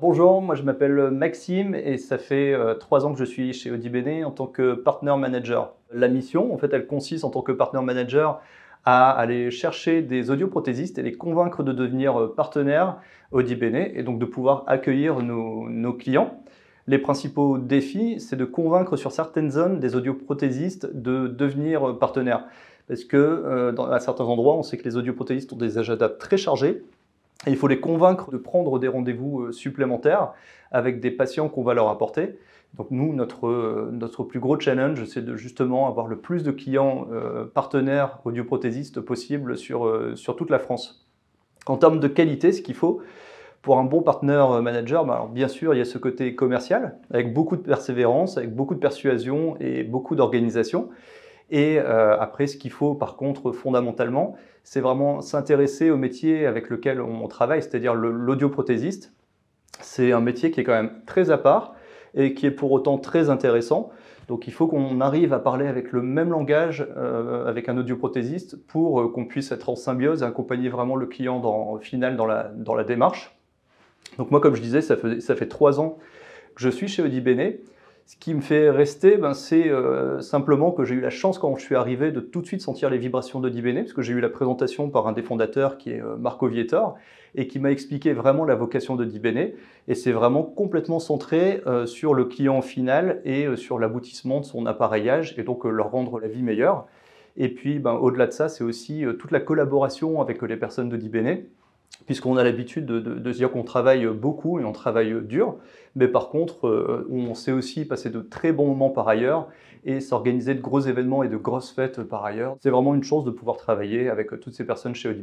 Bonjour, moi je m'appelle euh, Maxime et ça fait euh, trois ans que je suis chez Audi en tant que partner manager. La mission, en fait, elle consiste en tant que partner manager à aller chercher des audioprothésistes et les convaincre de devenir euh, partenaires Audi et donc de pouvoir accueillir nos, clients. Les principaux défis, c'est de convaincre sur certaines zones des audioprothésistes de devenir partenaires. Parce que à certains endroits, on sait que les audioprothésistes ont des agendas très chargés il faut les convaincre de prendre des rendez-vous euh, supplémentaires avec des patients qu'on va leur apporter. Donc nous, notre, euh, notre plus gros challenge, c'est de justement avoir le plus de clients euh, partenaires audioprothésistes possible sur, sur toute la France. En termes de qualité, ce qu'il faut pour un bon partenaire manager, bah bien sûr, il y a ce côté commercial, avec beaucoup de persévérance, avec beaucoup de persuasion et beaucoup d'organisation. Et euh, après, ce qu'il faut par contre fondamentalement, c'est vraiment s'intéresser au métier avec lequel on travaille, c'est-à-dire l'audioprothésiste. C'est un métier qui est quand même très à part et qui est pour autant très intéressant. Donc il faut qu'on arrive à parler avec le même langage euh, avec un audioprothésiste pour euh, qu'on puisse être en symbiose et accompagner vraiment le client dans, final dans la, démarche. Donc moi, comme je disais, ça fait, trois ans que je suis chez Audi Bene ce qui me fait rester, ben, c'est euh, simplement que j'ai eu la chance quand je suis arrivé de tout de suite sentir les vibrations de Dibéné, parce que j'ai eu la présentation par un des fondateurs qui est euh, Marco Vietor, et qui m'a expliqué vraiment la vocation de Dibéné. Et c'est vraiment complètement centré euh, sur le client final et sur l'aboutissement de son appareillage, et donc leur rendre la vie meilleure. Et puis, ben, au-delà de ça, c'est aussi toute la collaboration avec les personnes de Dibéné puisqu'on a l'habitude de, se dire qu'on travaille beaucoup et on travaille dur, mais par contre, euh, on sait aussi passer de très bons moments par ailleurs et s'organiser de gros événements et de grosses fêtes par ailleurs. C'est vraiment une chance de pouvoir travailler avec toutes ces personnes chez Audi